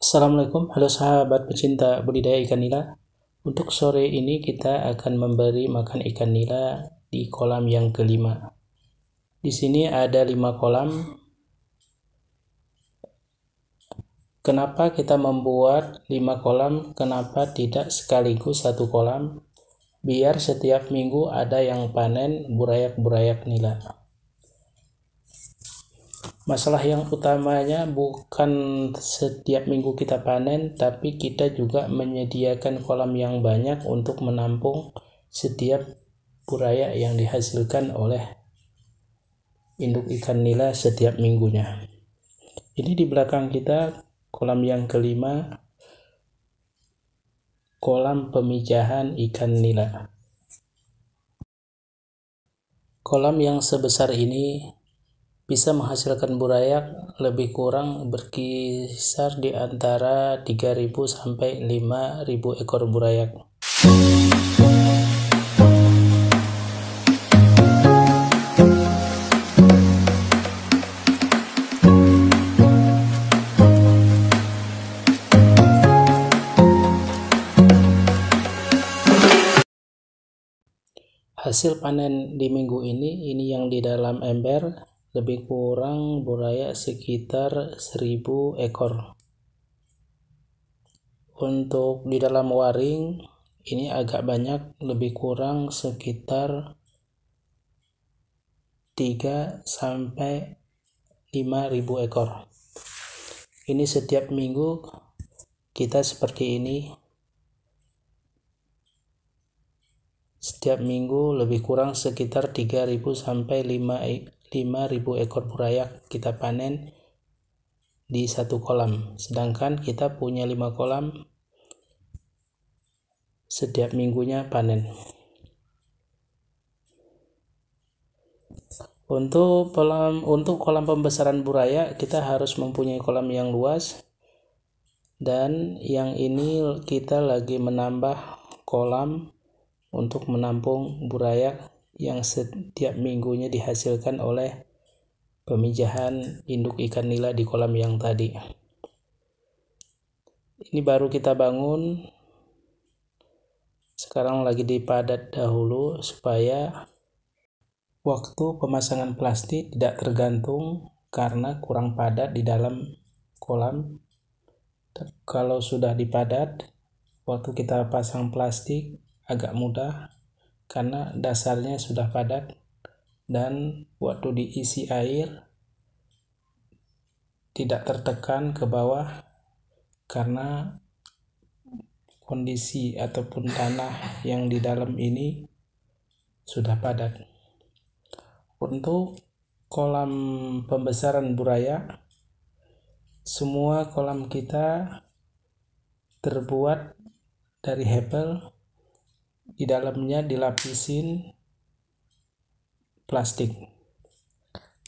Assalamualaikum, halo sahabat pecinta budidaya ikan nila. Untuk sore ini kita akan memberi makan ikan nila di kolam yang kelima. Di sini ada lima kolam. Kenapa kita membuat lima kolam? Kenapa tidak sekaligus satu kolam? Biar setiap minggu ada yang panen burayak-burayak nila. Masalah yang utamanya bukan setiap minggu kita panen, tapi kita juga menyediakan kolam yang banyak untuk menampung setiap puraya yang dihasilkan oleh induk ikan nila setiap minggunya. Ini di belakang kita kolam yang kelima, kolam pemijahan ikan nila. Kolam yang sebesar ini bisa menghasilkan burayak lebih kurang berkisar di antara 3.000 sampai 5.000 ekor burayak. hasil panen di minggu ini ini yang di dalam ember lebih kurang buraya sekitar 1000 ekor. Untuk di dalam waring ini agak banyak lebih kurang sekitar 3 sampai 5000 ekor. Ini setiap minggu kita seperti ini. Setiap minggu lebih kurang sekitar 3000 sampai 5 5.000 ekor burayak kita panen di satu kolam. Sedangkan kita punya 5 kolam setiap minggunya panen. Untuk kolam untuk kolam pembesaran burayak kita harus mempunyai kolam yang luas dan yang ini kita lagi menambah kolam untuk menampung burayak yang setiap minggunya dihasilkan oleh pemijahan induk ikan nila di kolam yang tadi. Ini baru kita bangun. Sekarang lagi dipadat dahulu supaya waktu pemasangan plastik tidak tergantung karena kurang padat di dalam kolam. Kalau sudah dipadat, waktu kita pasang plastik agak mudah karena dasarnya sudah padat dan waktu diisi air tidak tertekan ke bawah karena kondisi ataupun tanah yang di dalam ini sudah padat. Untuk kolam pembesaran buraya, semua kolam kita terbuat dari hebel di dalamnya dilapisin plastik.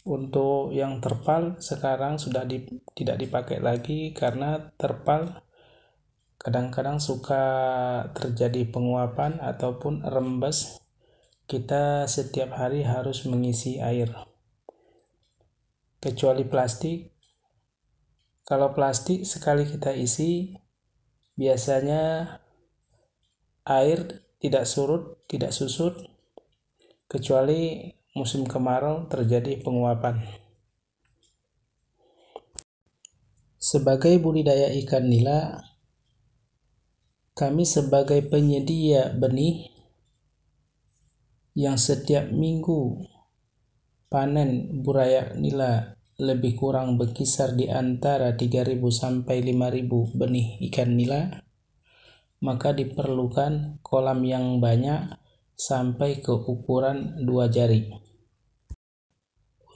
Untuk yang terpal sekarang sudah di, tidak dipakai lagi karena terpal kadang-kadang suka terjadi penguapan ataupun rembes. Kita setiap hari harus mengisi air. Kecuali plastik. Kalau plastik sekali kita isi biasanya air tidak surut, tidak susut, kecuali musim kemarau terjadi penguapan. Sebagai budidaya ikan nila, kami sebagai penyedia benih yang setiap minggu panen burayak nila lebih kurang berkisar di antara 3.000 sampai 5.000 benih ikan nila maka diperlukan kolam yang banyak sampai ke ukuran dua jari.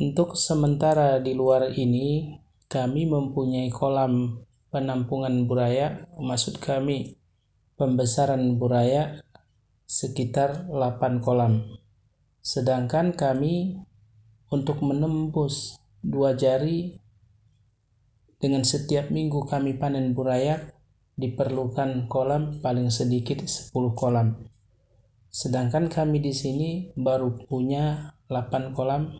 Untuk sementara di luar ini, kami mempunyai kolam penampungan buraya, maksud kami pembesaran buraya sekitar 8 kolam. Sedangkan kami untuk menembus dua jari dengan setiap minggu kami panen burayak diperlukan kolam paling sedikit 10 kolam. Sedangkan kami di sini baru punya 8 kolam,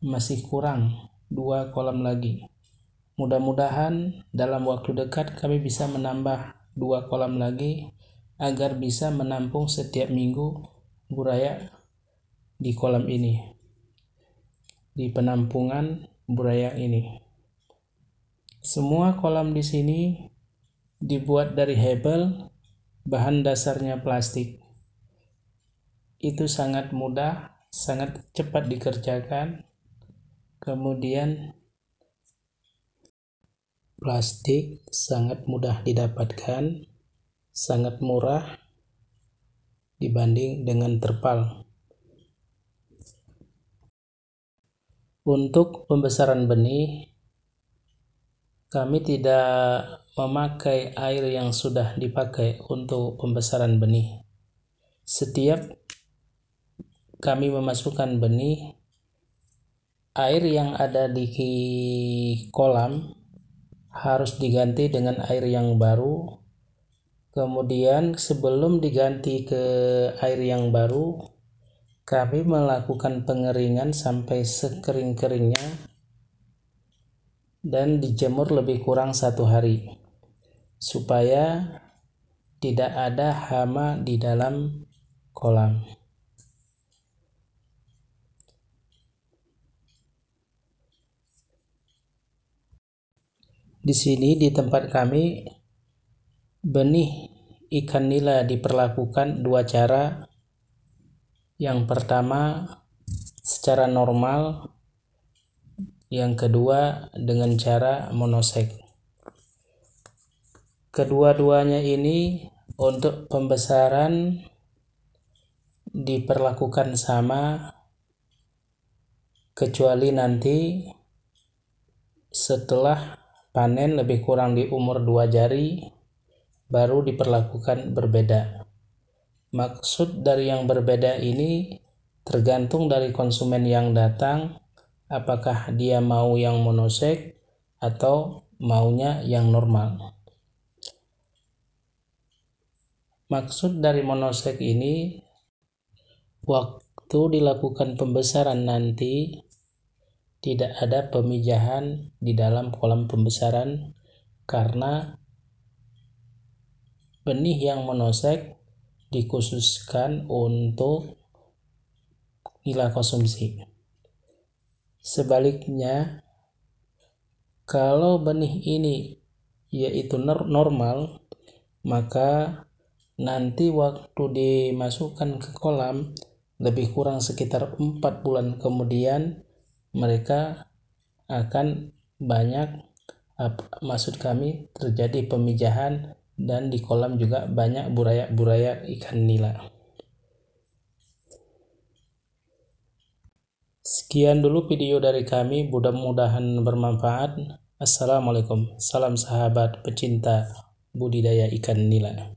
masih kurang 2 kolam lagi. Mudah-mudahan dalam waktu dekat kami bisa menambah 2 kolam lagi agar bisa menampung setiap minggu buraya di kolam ini. Di penampungan buraya ini. Semua kolam di sini dibuat dari hebel, bahan dasarnya plastik. Itu sangat mudah, sangat cepat dikerjakan. Kemudian plastik sangat mudah didapatkan, sangat murah dibanding dengan terpal. Untuk pembesaran benih, kami tidak memakai air yang sudah dipakai untuk pembesaran benih. Setiap kami memasukkan benih, air yang ada di kolam harus diganti dengan air yang baru. Kemudian sebelum diganti ke air yang baru, kami melakukan pengeringan sampai sekering-keringnya dan dijemur lebih kurang satu hari supaya tidak ada hama di dalam kolam. Di sini di tempat kami benih ikan nila diperlakukan dua cara. Yang pertama secara normal yang kedua dengan cara monosek. Kedua-duanya ini untuk pembesaran diperlakukan sama kecuali nanti setelah panen lebih kurang di umur dua jari baru diperlakukan berbeda. Maksud dari yang berbeda ini tergantung dari konsumen yang datang apakah dia mau yang monosek atau maunya yang normal. Maksud dari monosek ini waktu dilakukan pembesaran nanti tidak ada pemijahan di dalam kolam pembesaran karena benih yang monosek dikhususkan untuk nilai konsumsi. Sebaliknya, kalau benih ini yaitu normal, maka nanti waktu dimasukkan ke kolam lebih kurang sekitar 4 bulan kemudian mereka akan banyak maksud kami terjadi pemijahan dan di kolam juga banyak burayak-burayak ikan nila. Sekian dulu video dari kami, mudah-mudahan bermanfaat. Assalamualaikum, salam sahabat pecinta budidaya ikan nila.